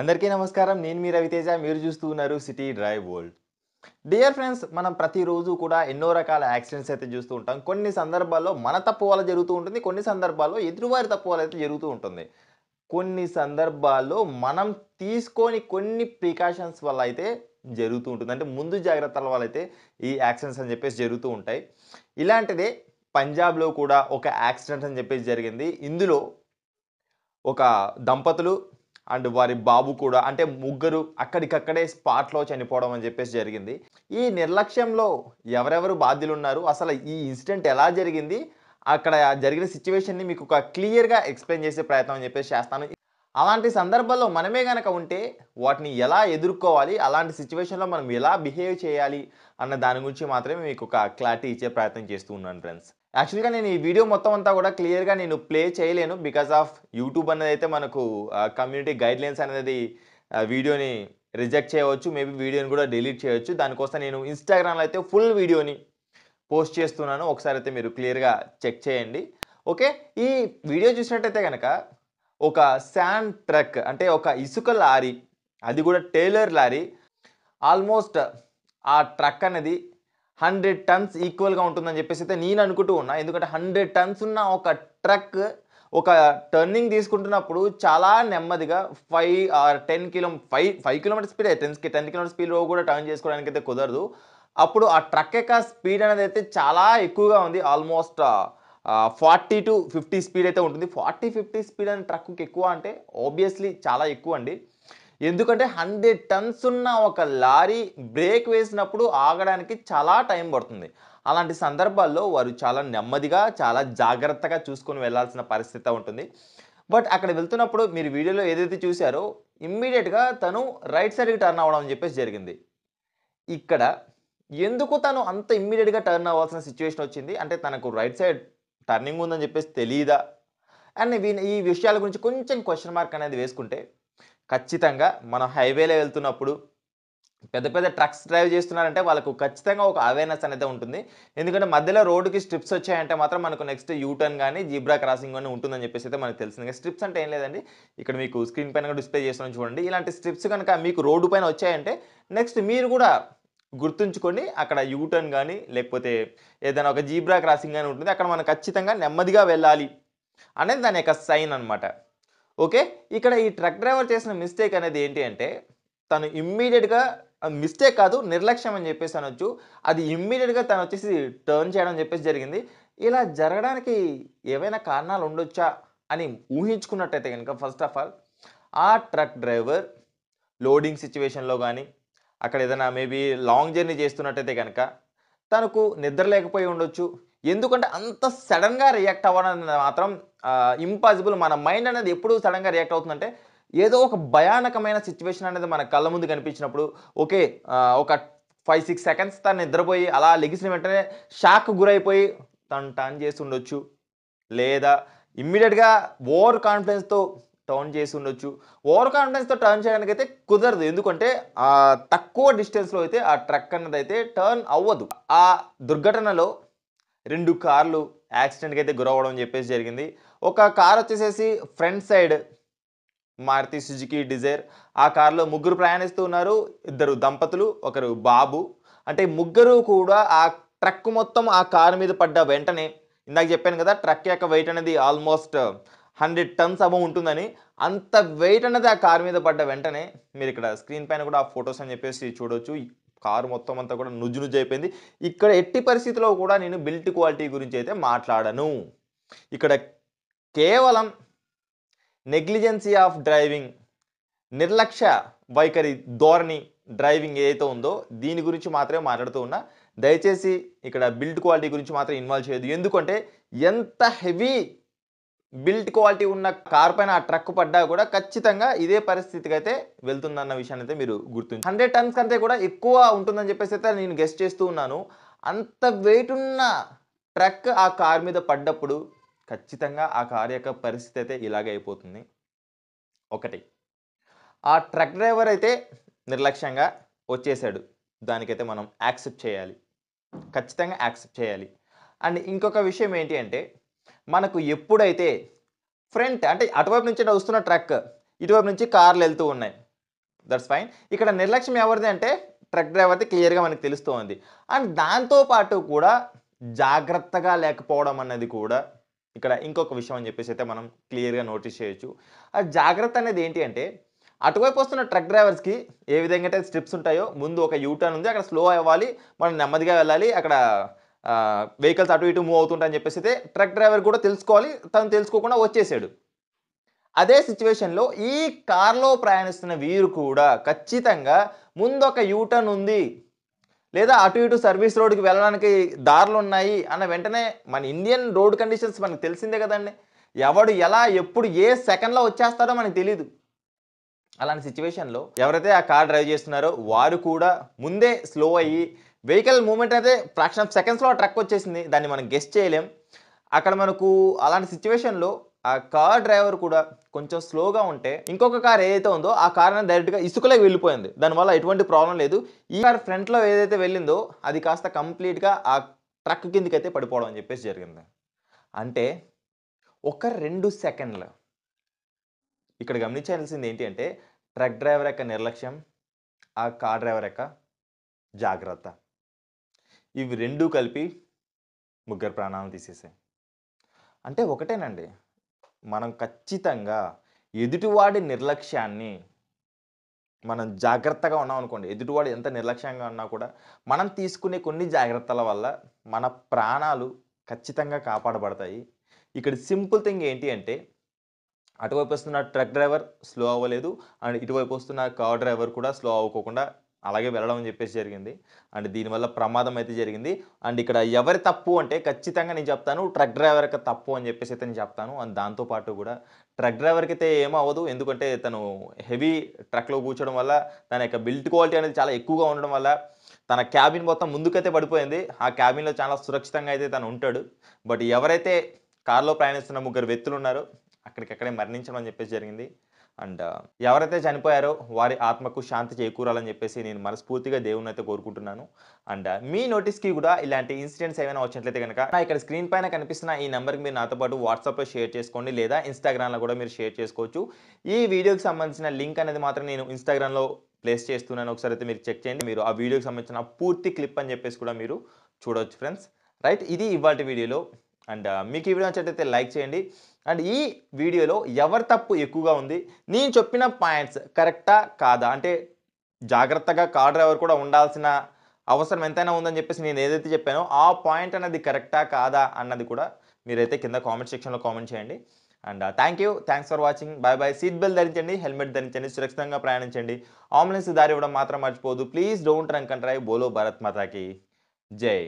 అందరికీ నమస్కారం నేను మీ రవితేజ మీరు చూస్తూ ఉన్నారు city drive world dear friends మనం ప్రతిరోజు కూడా ఎన్నో రకాల యాక్సిడెంట్స్ అయితే చూస్తూ ఉంటాం కొన్ని సందర్భాల్లో మన తప్పు వల్ల జరుగుతూ ఉంటుంది కొన్ని సందర్భాల్లో ఎదురువారి తప్పు వల్ల అయితే జరుగుతూ ఉంటుంది కొన్ని సందర్భాల్లో మనం తీసుకొని కొన్ని ప్రికాషన్స్ వల్ల అయితే జరుగుతూ ఉంటుంది అంటే ముందు జాగ్రత్తల వల్ల అయితే ఈ యాక్సిడెంట్స్ అని చెప్పేసి జరుగుతూ ఉంటాయి ఇలాంటిదే పంజాబ్లో కూడా ఒక యాక్సిడెంట్ అని చెప్పేసి జరిగింది ఇందులో ఒక దంపతులు అండ్ వారి బాబు కూడా అంటే ముగ్గురు అక్కడికక్కడే స్పాట్లో చనిపోవడం అని చెప్పేసి జరిగింది ఈ నిర్లక్ష్యంలో ఎవరెవరు బాధ్యులు ఉన్నారు అసలు ఈ ఇన్సిడెంట్ ఎలా జరిగింది అక్కడ జరిగిన సిచ్యువేషన్ని మీకు ఒక క్లియర్గా ఎక్స్ప్లెయిన్ చేసే ప్రయత్నం అని చెప్పేసి చేస్తాను అలాంటి సందర్భాల్లో మనమే కనుక ఉంటే వాటిని ఎలా ఎదుర్కోవాలి అలాంటి సిచ్యువేషన్లో మనం ఎలా బిహేవ్ చేయాలి అన్న దాని గురించి మాత్రమే మీకు ఒక క్లారిటీ ఇచ్చే ప్రయత్నం చేస్తూ ఉన్నాను ఫ్రెండ్స్ యాక్చువల్గా నేను ఈ వీడియో మొత్తం అంతా కూడా క్లియర్గా నేను ప్లే చేయలేను బికాస్ ఆఫ్ యూట్యూబ్ అనేది అయితే మనకు కమ్యూనిటీ గైడ్లైన్స్ అనేది వీడియోని రిజెక్ట్ చేయవచ్చు మేబీ వీడియోని కూడా డిలీట్ చేయవచ్చు దానికోసం నేను ఇన్స్టాగ్రామ్లో అయితే ఫుల్ వీడియోని పోస్ట్ చేస్తున్నాను ఒకసారి అయితే మీరు క్లియర్గా చెక్ చేయండి ఓకే ఈ వీడియో చూసినట్టయితే కనుక ఒక శాండ్ ట్రక్ అంటే ఒక ఇసుక లారీ అది కూడా టైలర్ లారీ ఆల్మోస్ట్ ఆ ట్రక్ అనేది హండ్రెడ్ టన్స్ ఈక్వల్గా ఉంటుందని చెప్పేసి అయితే నేను అనుకుంటూ ఉన్నా ఎందుకంటే హండ్రెడ్ టన్స్ ఉన్న ఒక ట్రక్ ఒక టర్నింగ్ తీసుకుంటున్నప్పుడు చాలా నెమ్మదిగా five or ten kilo five five kilometre speed ten ten kilometre స్పీడ్లో కూడా టర్న్ చేసుకోవడానికి అయితే కుదరదు అప్పుడు ఆ ట్రక్ యొక్క స్పీడ్ అనేది అయితే చాలా ఎక్కువగా ఉంది almost forty to fifty speed అయితే ఉంటుంది ఫార్టీ ఫిఫ్టీ స్పీడ్ అనే ట్రక్కి ఎక్కువ అంటే ఆబ్వియస్లీ చాలా ఎక్కువ అండి ఎందుకంటే హండ్రెడ్ టన్స్ ఉన్న ఒక లారీ బ్రేక్ వేసినప్పుడు ఆగడానికి చాలా టైం పడుతుంది అలాంటి సందర్భాల్లో వారు చాలా నెమ్మదిగా చాలా జాగ్రత్తగా చూసుకొని వెళ్లాల్సిన పరిస్థితి ఉంటుంది బట్ అక్కడ వెళ్తున్నప్పుడు మీరు వీడియోలో ఏదైతే చూశారో ఇమ్మీడియట్గా తను రైట్ సైడ్కి టర్న్ అవ్వడం అని చెప్పేసి జరిగింది ఇక్కడ ఎందుకు తను అంత ఇమ్మీడియట్గా టర్న్ అవ్వాల్సిన సిచ్యువేషన్ వచ్చింది అంటే తనకు రైట్ సైడ్ టర్నింగ్ ఉందని చెప్పేసి తెలియదా అండ్ ఈ విషయాల గురించి కొంచెం క్వశ్చన్ మార్క్ అనేది వేసుకుంటే ఖచ్చితంగా మనం హైవేలో వెళ్తున్నప్పుడు పెద్ద పెద్ద ట్రక్స్ డ్రైవ్ చేస్తున్నారంటే వాళ్ళకు ఖచ్చితంగా ఒక అవేర్నెస్ అనేది ఉంటుంది ఎందుకంటే మధ్యలో రోడ్డుకి స్ట్రిప్స్ వచ్చాయంటే మాత్రం మనకు నెక్స్ట్ యూటర్న్ కానీ జీబ్రా క్రాసింగ్ కానీ ఉంటుందని చెప్పేసి అయితే మనకు తెలిసింది స్ట్రిప్స్ అంటే ఏం లేదండి ఇక్కడ మీకు స్క్రీన్ పైన కూడా డిస్ప్లే చేస్తున్నాం చూడండి ఇలాంటి స్ట్రిప్స్ కనుక మీకు రోడ్డు పైన వచ్చాయంటే నెక్స్ట్ మీరు కూడా గుర్తుంచుకొని అక్కడ యూటర్న్ కానీ లేకపోతే ఏదైనా ఒక జీబ్రా క్రాసింగ్ కానీ ఉంటుంది అక్కడ మనం ఖచ్చితంగా నెమ్మదిగా వెళ్ళాలి అనేది దాని యొక్క సైన్ అనమాట ఓకే ఇక్కడ ఈ ట్రక్ డ్రైవర్ చేసిన మిస్టేక్ అనేది ఏంటి అంటే తను ఇమ్మీడియట్గా మిస్టేక్ కాదు నిర్లక్ష్యం అని చెప్పేసి అనొచ్చు అది ఇమ్మీడియట్గా తను వచ్చేసి టర్న్ చేయడం అని చెప్పేసి జరిగింది ఇలా జరగడానికి ఏవైనా కారణాలు ఉండొచ్చా అని ఊహించుకున్నట్టయితే కనుక ఫస్ట్ ఆఫ్ ఆల్ ఆ ట్రక్ డ్రైవర్ లోడింగ్ సిచ్యువేషన్లో కానీ అక్కడ ఏదైనా మేబీ లాంగ్ జర్నీ చేస్తున్నట్టయితే కనుక తనకు నిద్ర లేకపోయి ఉండొచ్చు ఎందుకంటే అంత సడన్గా రియాక్ట్ అవ్వడం మాత్రం ఇంపాసిబుల్ మన మైండ్ అనేది ఎప్పుడు సడన్గా రియాక్ట్ అవుతుందంటే ఏదో ఒక భయానకమైన సిచ్యువేషన్ అనేది మన కళ్ళ ముందు కనిపించినప్పుడు ఓకే ఒక ఫైవ్ సిక్స్ సెకండ్స్ తను నిద్రపోయి అలా లెగిసిన వెంటనే షాక్ గురైపోయి తను టర్న్ చేసి ఉండొచ్చు లేదా ఇమ్మీడియట్గా ఓవర్ కాన్ఫిడెన్స్తో టర్న్ చేసి ఉండొచ్చు ఓవర్ కాన్ఫిడెన్స్తో టర్న్ చేయడానికి అయితే కుదరదు ఎందుకంటే తక్కువ డిస్టెన్స్లో అయితే ఆ ట్రక్ అన్నది అయితే టర్న్ అవ్వదు ఆ దుర్ఘటనలో రెండు కార్లు యాక్సిడెంట్కి అయితే గురవ్వడం చెప్పేసి జరిగింది ఒక కార్ వచ్చేసేసి front side Maruti Suzuki Dzire ఆ కారులో ముగ్గురు ప్రయాణిస్తూ ఉన్నారు ఇద్దరు దంపతులు ఒకరు బాబు అంటే ముగ్గురు కూడా ఆ ట్రక్ మొత్తం ఆ కారు మీద పడ్డ వెంటనే ఇందాక చెప్పాను కదా ట్రక్ యొక్క వెయిట్ అనేది ఆల్మోస్ట్ హండ్రెడ్ టన్స్ అబౌ ఉంటుందని అంత వెయిట్ అనేది ఆ కారు మీద పడ్డ వెంటనే మీరు ఇక్కడ స్క్రీన్ పైన కూడా ఆ ఫొటోస్ అని చెప్పేసి చూడవచ్చు కారు మొత్తం అంతా కూడా నుజ్జు నుజ్జు అయిపోయింది ఇక్కడ ఎట్టి పరిస్థితిలో కూడా నేను బిల్ట్ క్వాలిటీ గురించి అయితే మాట్లాడను ఇక్కడ కేవలం నెగ్లిజెన్సీ ఆఫ్ డ్రైవింగ్ నిర్లక్ష్య వైఖరి ధోరణి డ్రైవింగ్ ఏదైతే ఉందో దీని గురించి మాత్రమే మాట్లాడుతూ ఉన్నా దయచేసి ఇక్కడ బిల్డ్ క్వాలిటీ గురించి మాత్రం ఇన్వాల్వ్ చేయదు ఎందుకంటే ఎంత హెవీ బిల్ట్ క్వాలిటీ ఉన్న కార్ పైన ఆ ట్రక్ పడ్డా కూడా ఖచ్చితంగా ఇదే పరిస్థితికి అయితే వెళ్తుందన్న విషయాన్ని అయితే మీరు గుర్తు హండ్రెడ్ టన్స్ కంటే కూడా ఎక్కువ ఉంటుందని చెప్పేసి అయితే నేను గెస్ట్ చేస్తూ ఉన్నాను అంత వెయిట్ ఉన్న ట్రక్ ఆ కార్ మీద పడ్డప్పుడు ఖచ్చితంగా ఆ కార్ యొక్క పరిస్థితి అయితే ఇలాగే అయిపోతుంది ఒకటి ఆ ట్రక్ డ్రైవర్ అయితే నిర్లక్ష్యంగా వచ్చేసాడు దానికైతే మనం యాక్సెప్ట్ చేయాలి ఖచ్చితంగా యాక్సెప్ట్ చేయాలి అండ్ ఇంకొక విషయం ఏంటి అంటే మనకు ఎప్పుడైతే ఫ్రంట్ అంటే అటువైపు నుంచి వస్తున్న ట్రక్ ఇటువైపు నుంచి కార్లు వెళ్తూ ఉన్నాయి దట్స్ ఫైన్ ఇక్కడ నిర్లక్ష్యం ఎవరిది అంటే ట్రక్ డ్రైవర్ది క్లియర్గా మనకు తెలుస్తుంది అండ్ దాంతోపాటు కూడా జాగ్రత్తగా లేకపోవడం అన్నది కూడా ఇక్కడ ఇంకొక విషయం అని చెప్పేసి అయితే మనం క్లియర్గా నోటీస్ చేయొచ్చు ఆ జాగ్రత్త అనేది ఏంటి అంటే అటువైపు వస్తున్న ట్రక్ డ్రైవర్స్కి ఏ విధంగా అయితే స్ట్రిప్స్ ఉంటాయో ముందు ఒక యూటర్న్ ఉంది అక్కడ స్లో అవ్వాలి మనం నెమ్మదిగా వెళ్ళాలి అక్కడ వెహికల్స్ అటు ఇటు మూవ్ అవుతుంటాయని చెప్పేసి అయితే ట్రక్ డ్రైవర్ కూడా తెలుసుకోవాలి తను తెలుసుకోకుండా వచ్చేసాడు అదే సిచ్యువేషన్లో ఈ కార్లో ప్రయాణిస్తున్న వీరు కూడా ఖచ్చితంగా ముందు ఒక యూటర్న్ ఉంది లేదా అటు ఇటు సర్వీస్ రోడ్కి వెళ్ళడానికి దారులు ఉన్నాయి అన్న వెంటనే మన ఇండియన్ రోడ్ కండిషన్స్ మనకు తెలిసిందే కదండి ఎవడు ఎలా ఎప్పుడు ఏ సెకండ్లో వచ్చేస్తాడో మనకు తెలియదు అలాంటి సిచ్యువేషన్లో ఎవరైతే ఆ కార్ డ్రైవ్ చేస్తున్నారో వారు కూడా ముందే స్లో అయ్యి వెహికల్ మూమెంట్ అయితే ఫ్రాక్షన్ ఆఫ్ సెకండ్స్లో ట్రక్ వచ్చేసింది దాన్ని మనం గెస్ట్ చేయలేం అక్కడ మనకు అలాంటి సిచ్యువేషన్లో ఆ కార్ డ్రైవర్ కూడా కొంచెం స్లోగా ఉంటే ఇంకొక కార్ ఏదైతే ఉందో ఆ కార్ అనేది డైరెక్ట్గా ఇసుకలోకి వెళ్ళిపోయింది దానివల్ల ఎటువంటి ప్రాబ్లం లేదు ఈ కార్ ఫ్రంట్లో ఏదైతే వెళ్ళిందో అది కాస్త కంప్లీట్గా ఆ ట్రక్ కిందకైతే పడిపోవడం అని చెప్పేసి జరిగింది అంటే ఒక రెండు సెకండ్లు ఇక్కడ గమనించాల్సింది ఏంటి అంటే ట్రక్ డ్రైవర్ యొక్క నిర్లక్ష్యం ఆ కార్ డ్రైవర్ యొక్క జాగ్రత్త ఇవి రెండూ కలిపి ముగ్గురు ప్రాణాలను తీసేసాయి అంటే ఒకటేనండి మనం ఖచ్చితంగా ఎదుటివాడి నిర్లక్ష్యాన్ని మనం జాగ్రత్తగా ఉన్నాం అనుకోండి ఎదుటివాడు ఎంత నిర్లక్ష్యంగా ఉన్నా కూడా మనం తీసుకునే కొన్ని జాగ్రత్తల వల్ల మన ప్రాణాలు ఖచ్చితంగా కాపాడబడతాయి ఇక్కడ సింపుల్ థింగ్ ఏంటి అంటే అటువైపు వస్తున్న ట్రక్ డ్రైవర్ స్లో అవ్వలేదు అండ్ ఇటువైపు వస్తున్న కార్ డ్రైవర్ కూడా స్లో అవ్వకుండా అలాగే వెళ్ళడం అని చెప్పేసి జరిగింది అండ్ దీనివల్ల ప్రమాదం అయితే జరిగింది అండ్ ఇక్కడ ఎవరి తప్పు అంటే ఖచ్చితంగా నేను చెప్తాను ట్రక్ డ్రైవర్ యొక్క తప్పు అని చెప్పేసి అయితే నేను చెప్తాను అండ్ దాంతోపాటు కూడా ట్రక్ డ్రైవర్కి అయితే ఏమవ్వదు ఎందుకంటే తను హెవీ ట్రక్లో కూర్చోడం వల్ల తన యొక్క బిల్ట్ క్వాలిటీ అనేది చాలా ఎక్కువగా ఉండడం వల్ల తన క్యాబిన్ మొత్తం ముందుకైతే పడిపోయింది ఆ క్యాబిన్లో చాలా సురక్షితంగా అయితే తను ఉంటాడు బట్ ఎవరైతే కారులో ప్రయాణిస్తున్న ముగ్గురు వ్యక్తులు ఉన్నారో అక్కడికక్కడే మరణించడం అని చెప్పేసి జరిగింది అండ్ ఎవరైతే చనిపోయారో వారి ఆత్మకు శాంతి చేకూరాలని చెప్పేసి నేను మనస్ఫూర్తిగా దేవుని అయితే కోరుకుంటున్నాను అండ్ మీ నోటీస్కి కూడా ఇలాంటి ఇన్సిడెంట్స్ ఏమైనా వచ్చినట్లయితే కనుక ఇక్కడ స్క్రీన్ పైన కనిపిస్తున్న ఈ నెంబర్కి మీరు నాతో పాటు వాట్సాప్లో షేర్ చేసుకోండి లేదా ఇన్స్టాగ్రామ్లో కూడా మీరు షేర్ చేసుకోవచ్చు ఈ వీడియోకి సంబంధించిన లింక్ అనేది మాత్రం నేను ఇన్స్టాగ్రామ్లో ప్లేస్ చేస్తున్నాను ఒకసారి అయితే మీరు చెక్ చేయండి మీరు ఆ వీడియోకి సంబంధించిన పూర్తి క్లిప్ అని చెప్పేసి కూడా మీరు చూడవచ్చు ఫ్రెండ్స్ రైట్ ఇది ఇవాటి వీడియోలో అండ్ మీకు ఈ వీడియో నచ్చినట్లయితే లైక్ చేయండి అండ్ ఈ వీడియోలో ఎవరి తప్పు ఎక్కువగా ఉంది నేను చెప్పిన పాయింట్స్ కరెక్టా కాదా అంటే జాగ్రత్తగా కార్ డ్రైవర్ కూడా ఉండాల్సిన అవసరం ఎంతైనా ఉందని చెప్పేసి నేను ఏదైతే చెప్పానో ఆ పాయింట్ అనేది కరెక్టా కాదా అన్నది కూడా మీరైతే కింద కామెంట్ సెక్షన్లో కామెంట్ చేయండి and thank you thanks for watching bye bye seat belt ధరించండి హెల్మెట్ ధరించండి సురక్షితంగా ప్రయాణించండి అంబులెన్స్ దారి ఇవ్వడం మాత్రం మర్చిపోదు please don't drunk and drive బోలో భారత్ మాతాకి జై